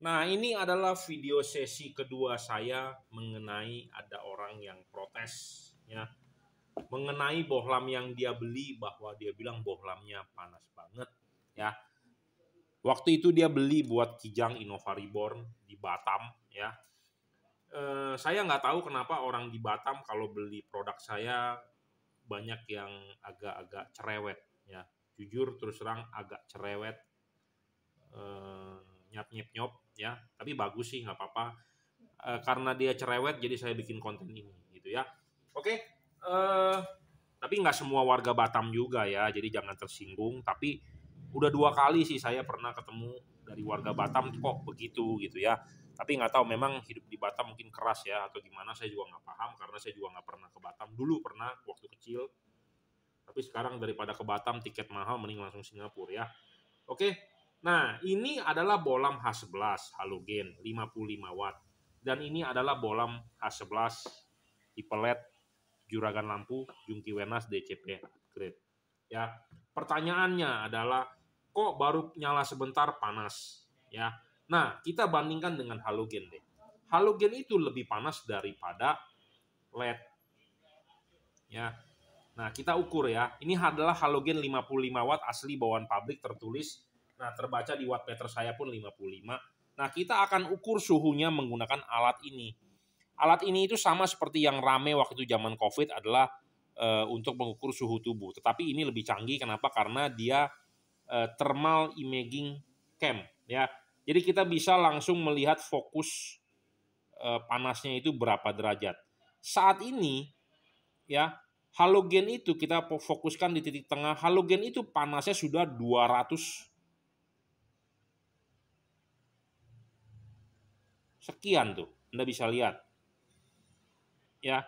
Nah, ini adalah video sesi kedua saya mengenai ada orang yang protes ya. Mengenai bohlam yang dia beli bahwa dia bilang bohlamnya panas banget ya. Waktu itu dia beli buat Kijang Innova Reborn di Batam ya. E, saya nggak tahu kenapa orang di Batam kalau beli produk saya banyak yang agak-agak cerewet ya. Jujur terus terang agak cerewet. Eh, nyap nyap nyop ya tapi bagus sih nggak apa-apa e, karena dia cerewet jadi saya bikin konten ini gitu ya oke e, tapi nggak semua warga Batam juga ya jadi jangan tersinggung tapi udah dua kali sih saya pernah ketemu dari warga Batam kok begitu gitu ya tapi nggak tahu memang hidup di Batam mungkin keras ya atau gimana saya juga nggak paham karena saya juga nggak pernah ke Batam dulu pernah waktu kecil tapi sekarang daripada ke Batam tiket mahal mending langsung Singapura ya oke Nah, ini adalah bolam H11 halogen 55 watt dan ini adalah bolam H11 tipe LED Juragan Lampu Jungki Wenas DCP grade. Ya, pertanyaannya adalah kok baru nyala sebentar panas, ya. Nah, kita bandingkan dengan halogen deh. Halogen itu lebih panas daripada LED. Ya. Nah, kita ukur ya. Ini adalah halogen 55 watt asli bawaan pabrik tertulis Nah, terbaca di watt meter saya pun 55. Nah, kita akan ukur suhunya menggunakan alat ini. Alat ini itu sama seperti yang rame waktu itu zaman COVID adalah e, untuk mengukur suhu tubuh. Tetapi ini lebih canggih kenapa? Karena dia e, thermal imaging cam ya. Jadi kita bisa langsung melihat fokus e, panasnya itu berapa derajat. Saat ini ya halogen itu kita fokuskan di titik tengah. Halogen itu panasnya sudah 200 Sekian tuh, Anda bisa lihat. Ya.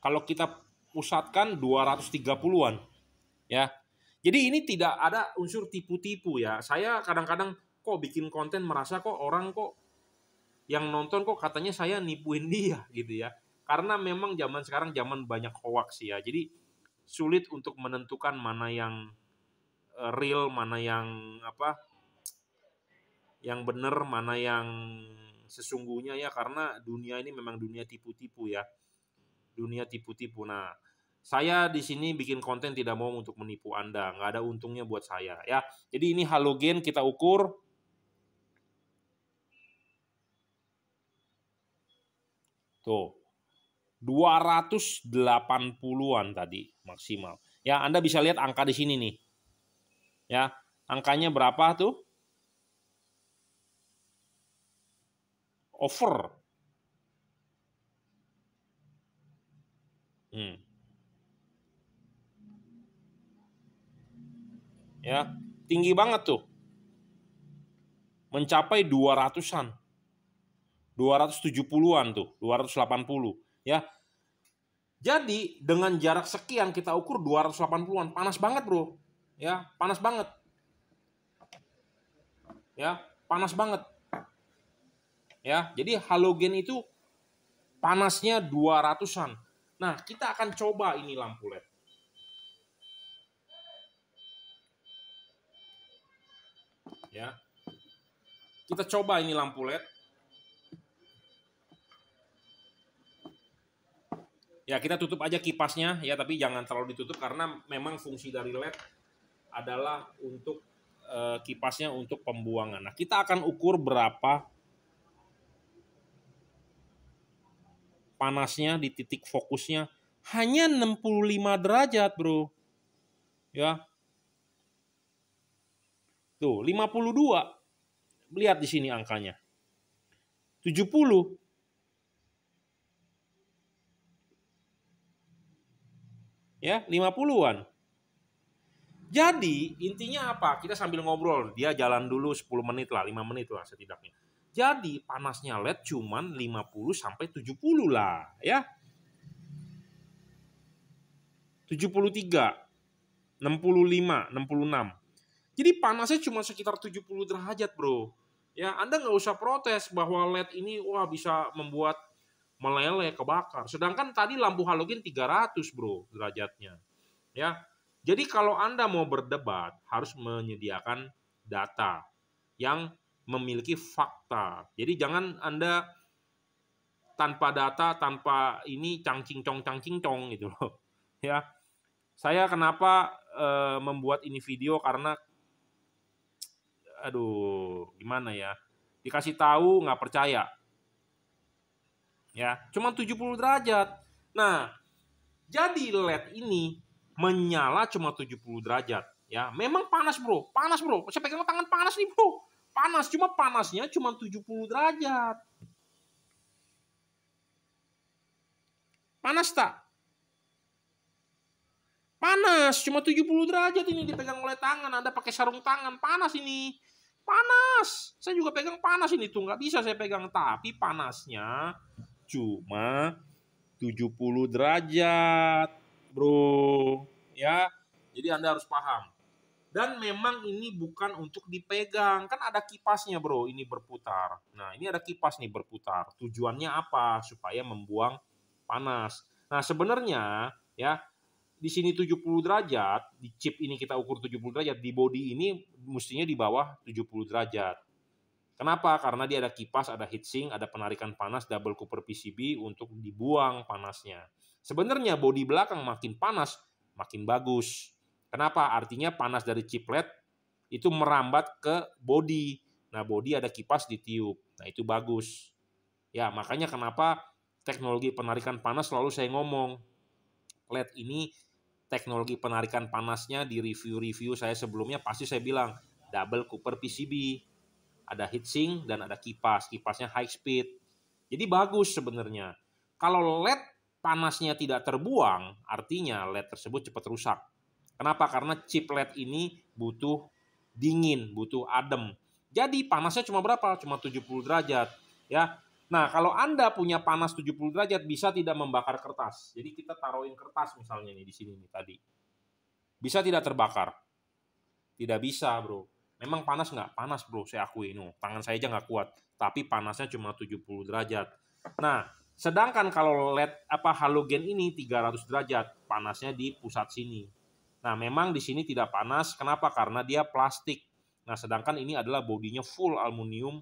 Kalau kita pusatkan 230-an, ya. Jadi ini tidak ada unsur tipu-tipu ya. Saya kadang-kadang kok bikin konten merasa kok orang kok yang nonton kok katanya saya nipuin dia gitu ya. Karena memang zaman sekarang zaman banyak hoax ya. Jadi sulit untuk menentukan mana yang eh, real, mana yang apa yang benar, mana yang sesungguhnya ya karena dunia ini memang dunia tipu-tipu ya. Dunia tipu-tipu. Nah, saya di sini bikin konten tidak mau untuk menipu Anda, nggak ada untungnya buat saya ya. Jadi ini halogen kita ukur. Tuh. 280-an tadi maksimal. Ya, Anda bisa lihat angka di sini nih. Ya, angkanya berapa tuh? over. Hmm. Ya, tinggi banget tuh. Mencapai 200-an. 270-an tuh, 280, ya. Jadi dengan jarak sekian kita ukur 280-an, panas banget, Bro. Ya, panas banget. Ya, panas banget ya. Jadi halogen itu panasnya 200-an. Nah, kita akan coba ini lampu LED. Ya. Kita coba ini lampu LED. Ya, kita tutup aja kipasnya ya, tapi jangan terlalu ditutup karena memang fungsi dari LED adalah untuk eh, kipasnya untuk pembuangan. Nah, kita akan ukur berapa panasnya, di titik fokusnya hanya 65 derajat, Bro. Ya. Tuh, 52. Lihat di sini angkanya. 70 ya 50-an. Jadi intinya apa? Kita sambil ngobrol, dia jalan dulu 10 menit lah, 5 menit lah setidaknya. Jadi panasnya LED cuman 50 sampai 70 lah ya. 73, 65, 66. Jadi panasnya cuma sekitar 70 derajat bro. Ya Anda nggak usah protes bahwa LED ini wah bisa membuat meleleh kebakar. Sedangkan tadi lampu halogen 300 bro derajatnya. Ya, jadi kalau Anda mau berdebat harus menyediakan data yang memiliki fakta. Jadi jangan Anda tanpa data, tanpa ini cangcing cong cangcing cong gitu loh. Ya. Saya kenapa e, membuat ini video karena aduh, gimana ya? Dikasih tahu nggak percaya. Ya, cuma 70 derajat. Nah, jadi LED ini menyala cuma 70 derajat ya. Memang panas, Bro. Panas, Bro. Saya pegang tangan panas nih, Bro panas, cuma panasnya cuma 70 derajat. Panas tak? Panas, cuma 70 derajat ini dipegang oleh tangan. Anda pakai sarung tangan, panas ini. Panas. Saya juga pegang panas ini tuh, nggak bisa saya pegang. Tapi panasnya cuma 70 derajat, bro. Ya, jadi Anda harus paham dan memang ini bukan untuk dipegang kan ada kipasnya bro ini berputar nah ini ada kipas nih berputar tujuannya apa supaya membuang panas nah sebenarnya ya di sini 70 derajat di chip ini kita ukur 70 derajat di body ini mestinya di bawah 70 derajat Kenapa? Karena dia ada kipas, ada heatsink, ada penarikan panas double Cooper PCB untuk dibuang panasnya. Sebenarnya body belakang makin panas, makin bagus Kenapa? Artinya panas dari chiplet itu merambat ke body. Nah, body ada kipas ditiup. Nah, itu bagus. Ya, makanya kenapa teknologi penarikan panas selalu saya ngomong. LED ini teknologi penarikan panasnya di review-review saya sebelumnya pasti saya bilang double Cooper PCB. Ada heatsink dan ada kipas. Kipasnya high speed. Jadi bagus sebenarnya. Kalau LED panasnya tidak terbuang, artinya LED tersebut cepat rusak. Kenapa? Karena chiplet ini butuh dingin, butuh adem. Jadi panasnya cuma berapa? Cuma 70 derajat, ya. Nah, kalau Anda punya panas 70 derajat bisa tidak membakar kertas. Jadi kita taruhin kertas misalnya nih di sini nih tadi. Bisa tidak terbakar? Tidak bisa, Bro. Memang panas nggak? Panas, Bro. Saya akui, no. Tangan saya aja nggak kuat. Tapi panasnya cuma 70 derajat. Nah, sedangkan kalau LED apa halogen ini 300 derajat, panasnya di pusat sini. Nah, memang di sini tidak panas. Kenapa? Karena dia plastik. Nah, sedangkan ini adalah bodinya full aluminium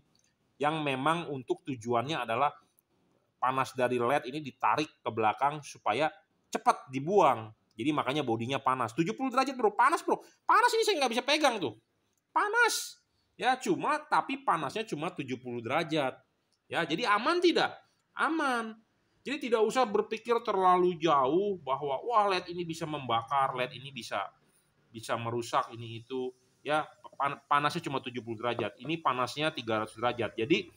yang memang untuk tujuannya adalah panas dari LED ini ditarik ke belakang supaya cepat dibuang. Jadi makanya bodinya panas. 70 derajat bro, panas bro. Panas ini saya nggak bisa pegang tuh. Panas. Ya cuma, tapi panasnya cuma 70 derajat. Ya, jadi aman tidak? Aman. Jadi tidak usah berpikir terlalu jauh bahwa wah LED ini bisa membakar, LED ini bisa bisa merusak ini itu. Ya, panasnya cuma 70 derajat. Ini panasnya 300 derajat. Jadi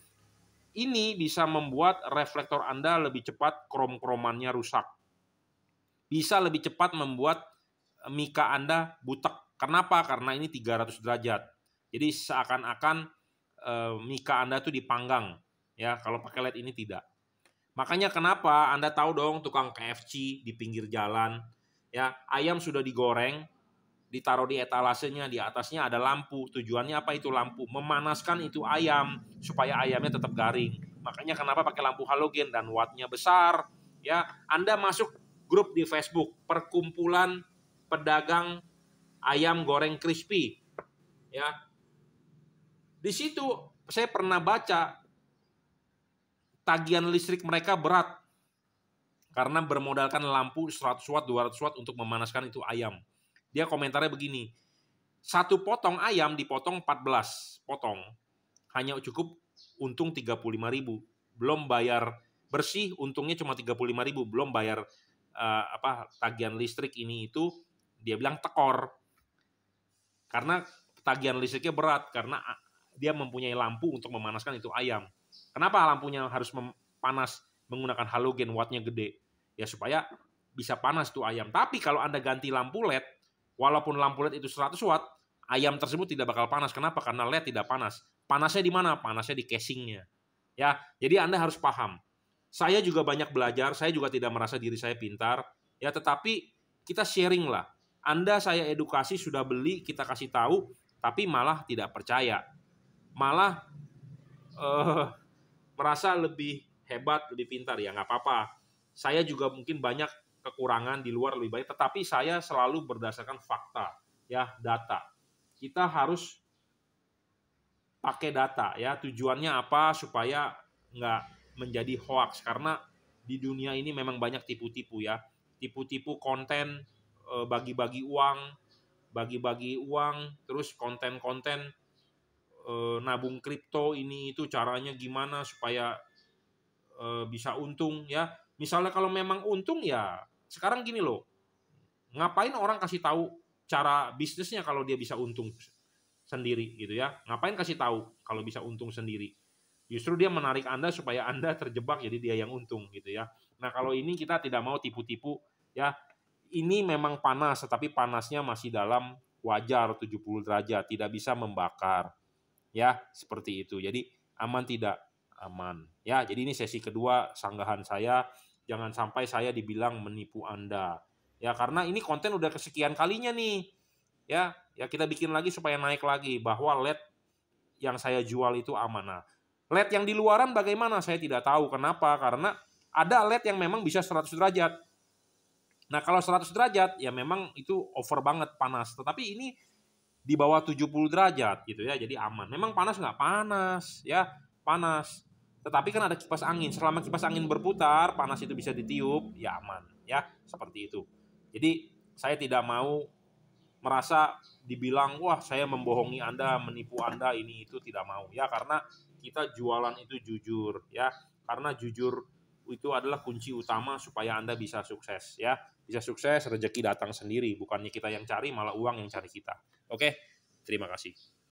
ini bisa membuat reflektor Anda lebih cepat krom-kromannya rusak. Bisa lebih cepat membuat e, mika Anda butek. Kenapa? Karena ini 300 derajat. Jadi seakan-akan e, mika Anda tuh dipanggang. Ya, kalau pakai LED ini tidak. Makanya kenapa Anda tahu dong tukang KFC di pinggir jalan, ya ayam sudah digoreng, ditaruh di etalasenya, di atasnya ada lampu. Tujuannya apa itu lampu? Memanaskan itu ayam supaya ayamnya tetap garing. Makanya kenapa pakai lampu halogen dan wattnya besar, ya. Anda masuk grup di Facebook perkumpulan pedagang ayam goreng crispy, ya. Di situ saya pernah baca tagihan listrik mereka berat karena bermodalkan lampu 100 watt, 200 watt untuk memanaskan itu ayam. Dia komentarnya begini, satu potong ayam dipotong 14 potong, hanya cukup untung 35 ribu, belum bayar bersih untungnya cuma 35 ribu, belum bayar uh, apa tagihan listrik ini itu, dia bilang tekor. Karena tagihan listriknya berat, karena dia mempunyai lampu untuk memanaskan itu ayam Kenapa lampunya harus panas menggunakan halogen wattnya gede? Ya supaya bisa panas tuh ayam. Tapi kalau Anda ganti lampu LED, walaupun lampu LED itu 100 watt, ayam tersebut tidak bakal panas. Kenapa? Karena LED tidak panas. Panasnya di mana? Panasnya di casingnya. Ya, jadi Anda harus paham. Saya juga banyak belajar, saya juga tidak merasa diri saya pintar, ya tetapi kita sharing lah. Anda saya edukasi sudah beli, kita kasih tahu, tapi malah tidak percaya. Malah uh, merasa lebih hebat, lebih pintar ya nggak apa-apa. Saya juga mungkin banyak kekurangan di luar lebih baik, tetapi saya selalu berdasarkan fakta ya data. Kita harus pakai data ya tujuannya apa supaya nggak menjadi hoax karena di dunia ini memang banyak tipu-tipu ya tipu-tipu konten eh, bagi-bagi uang bagi-bagi uang terus konten-konten Eh, nabung kripto ini itu caranya gimana supaya eh, bisa untung ya. Misalnya kalau memang untung ya sekarang gini loh. Ngapain orang kasih tahu cara bisnisnya kalau dia bisa untung sendiri gitu ya. Ngapain kasih tahu kalau bisa untung sendiri? Justru dia menarik Anda supaya Anda terjebak jadi dia yang untung gitu ya. Nah, kalau ini kita tidak mau tipu-tipu ya. Ini memang panas tetapi panasnya masih dalam wajar 70 derajat, tidak bisa membakar. Ya, seperti itu. Jadi aman tidak? Aman. Ya, jadi ini sesi kedua sanggahan saya. Jangan sampai saya dibilang menipu Anda. Ya, karena ini konten udah kesekian kalinya nih. Ya, ya kita bikin lagi supaya naik lagi bahwa LED yang saya jual itu aman Nah, LED yang di luaran bagaimana? Saya tidak tahu kenapa karena ada LED yang memang bisa 100 derajat. Nah, kalau 100 derajat ya memang itu over banget panas. Tetapi ini di bawah 70 derajat gitu ya jadi aman memang panas nggak panas ya panas tetapi kan ada kipas angin selama kipas angin berputar panas itu bisa ditiup ya aman ya seperti itu jadi saya tidak mau merasa dibilang wah saya membohongi Anda, menipu Anda ini itu tidak mau ya karena kita jualan itu jujur ya. Karena jujur itu adalah kunci utama supaya Anda bisa sukses ya. Bisa sukses, rezeki datang sendiri, bukannya kita yang cari malah uang yang cari kita. Oke, terima kasih.